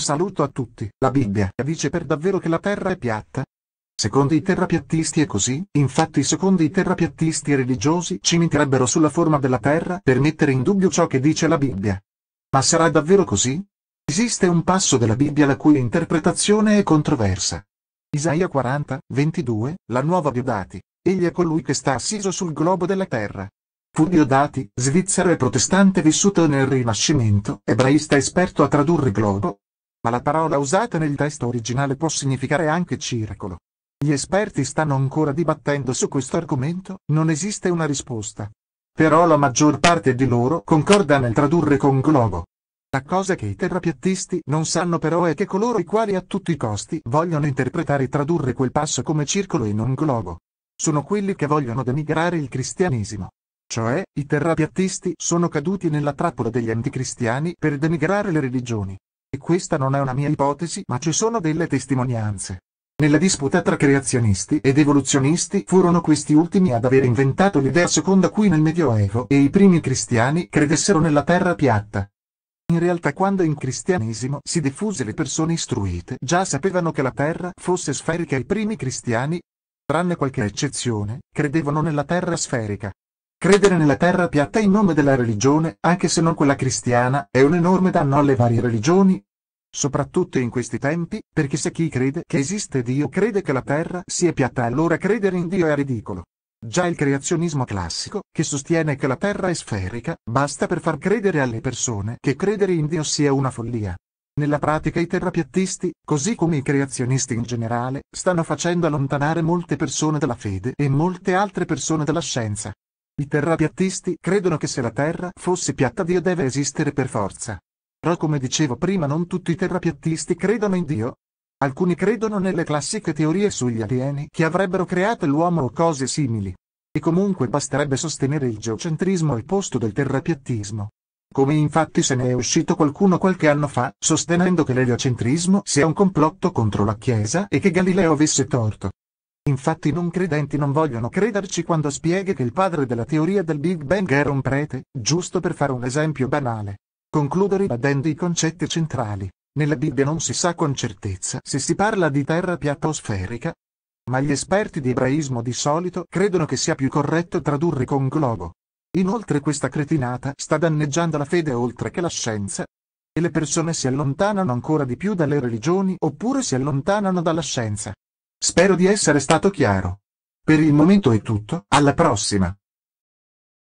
saluto a tutti. La Bibbia dice per davvero che la terra è piatta? Secondo i terrapiattisti è così, infatti secondo i terrapiattisti religiosi ci mentirebbero sulla forma della terra per mettere in dubbio ciò che dice la Bibbia. Ma sarà davvero così? Esiste un passo della Bibbia la cui interpretazione è controversa. Isaia 40, 22, la nuova Diodati. Egli è colui che sta assiso sul globo della terra. Fu Diodati, svizzero e protestante vissuto nel Rinascimento, ebraista esperto a tradurre globo, ma la parola usata nel testo originale può significare anche circolo. Gli esperti stanno ancora dibattendo su questo argomento, non esiste una risposta. Però la maggior parte di loro concorda nel tradurre con globo. La cosa che i terrapiattisti non sanno però è che coloro i quali a tutti i costi vogliono interpretare e tradurre quel passo come circolo e non globo, sono quelli che vogliono denigrare il cristianesimo. Cioè, i terrapiattisti sono caduti nella trappola degli anticristiani per denigrare le religioni. E questa non è una mia ipotesi, ma ci sono delle testimonianze. Nella disputa tra creazionisti ed evoluzionisti furono questi ultimi ad aver inventato l'idea secondo cui nel Medioevo e i primi cristiani credessero nella terra piatta. In realtà quando in cristianesimo si diffuse le persone istruite già sapevano che la terra fosse sferica e i primi cristiani, tranne qualche eccezione, credevano nella terra sferica. Credere nella terra piatta in nome della religione, anche se non quella cristiana, è un enorme danno alle varie religioni, Soprattutto in questi tempi, perché se chi crede che esiste Dio crede che la terra sia piatta allora credere in Dio è ridicolo. Già il creazionismo classico, che sostiene che la terra è sferica, basta per far credere alle persone che credere in Dio sia una follia. Nella pratica i terrapiattisti, così come i creazionisti in generale, stanno facendo allontanare molte persone dalla fede e molte altre persone dalla scienza. I terrapiattisti credono che se la terra fosse piatta Dio deve esistere per forza. Però come dicevo prima non tutti i terrapiattisti credono in Dio. Alcuni credono nelle classiche teorie sugli alieni che avrebbero creato l'uomo o cose simili. E comunque basterebbe sostenere il geocentrismo al posto del terrapiattismo. Come infatti se ne è uscito qualcuno qualche anno fa, sostenendo che l'eliocentrismo sia un complotto contro la Chiesa e che Galileo avesse torto. Infatti i non credenti non vogliono crederci quando spieghi che il padre della teoria del Big Bang era un prete, giusto per fare un esempio banale. Concludere ribadendo i concetti centrali. Nella Bibbia non si sa con certezza se si parla di terra piatta o sferica, ma gli esperti di ebraismo di solito credono che sia più corretto tradurre con globo. Inoltre questa cretinata sta danneggiando la fede oltre che la scienza, e le persone si allontanano ancora di più dalle religioni oppure si allontanano dalla scienza. Spero di essere stato chiaro. Per il momento è tutto, alla prossima!